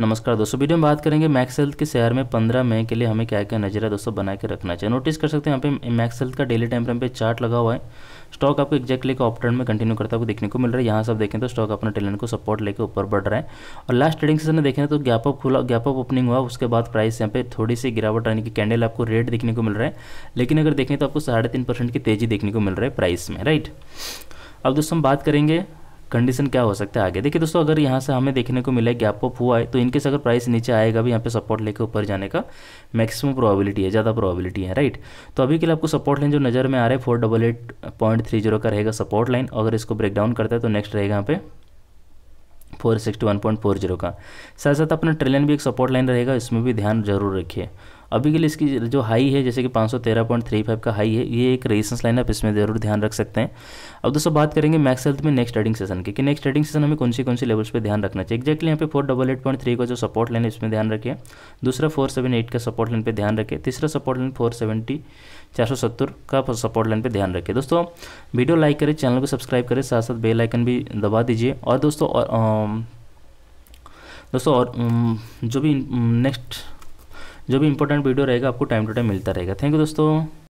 नमस्कार दोस्तों वीडियो में बात करेंगे मैक्स हेल्थ के शेयर में 15 मई के लिए हमें क्या क्या नजरिया दोस्तों बना के रखना चाहिए नोटिस कर सकते हैं यहाँ पे मैक्स हेल्थ का डेली टाइम फ्रेम पे चार्ट लगा हुआ है स्टॉक आपको एक्जैक्टली का ऑप्टर्न में कंटिन्यू करता है देखने को मिल रहा है यहाँ सब देखें तो स्टॉक अपने टेलेंट को सपोर्ट लेकर ऊपर बढ़ रहा है और लास्ट ट्रेडिंग सेशन में देखें तो गैप अप खुला गैप अप ओपनिंग हुआ उसके बाद प्राइस यहाँ पे थोड़ी सी गिरावट आने की कैंडल आपको रेट देखने को मिल रहा है लेकिन अगर देखें तो आपको साढ़े की तेजी देखने को मिल रहा है प्राइस में राइट अब दोस्तों हम बात करेंगे कंडीशन क्या हो सकता है आगे देखिए दोस्तों अगर यहाँ से हमें देखने को मिला गैप अप हुआ है तो इनकेस अगर प्राइस नीचे आएगा भी यहाँ पे सपोर्ट लेके ऊपर जाने का मैक्सिमम प्रोबेबिलिटी है ज़्यादा प्रोबेबिलिटी है राइट तो अभी के लिए आपको सपोर्ट लाइन जो नज़र में आ रहा है four double eight point three zero का रहेगा सपोर्ट लाइन अगर इसको ब्रेक डाउन करता है तो नेक्स्ट रहेगा यहाँ पे four sixty one point four zero का साथ साथ अपना ट्रेलन भी एक सपोर्ट लाइन रहेगा इसमें भी ध्यान जरूर रखिए अभी के लिए इसकी जो हाई है जैसे कि 513.35 का हाई है ये एक रेजिस्टेंस लाइन आप इसमें ज़रूर ध्यान रख सकते हैं अब दोस्तों बात करेंगे मैक्स हेल्थ में नेक्स्ट ट्रेडिंग सेशन की कि नेक्स्ट ट्रेडिंग सेशन हमें कौन सी कौन सी लेवल्स पर ध्यान रखना चाहिए एक्जैक्टली यहाँ पे four double eight point three का जो सपोर्ट लाइन है इसमें ध्यान रखें दूसरा फोर सेवन एट का सपोर्ट लाइन पर ध्यान रखें तीसरा सपोर्ट लाइन फोर सेवेंटी चार सौ सत्तर का सपोर्ट लाइन पे ध्यान रखें दोस्तों वीडियो लाइक करें चैनल को सब्सक्राइब करें साथ साथ बेल आइकन भी दबा दीजिए और दोस्तों और दोस्तों और जो भी नेक्स्ट जो भी इंपॉर्टेंट वीडियो रहेगा आपको टाइम टू टाइम मिलता रहेगा थैंक यू दोस्तों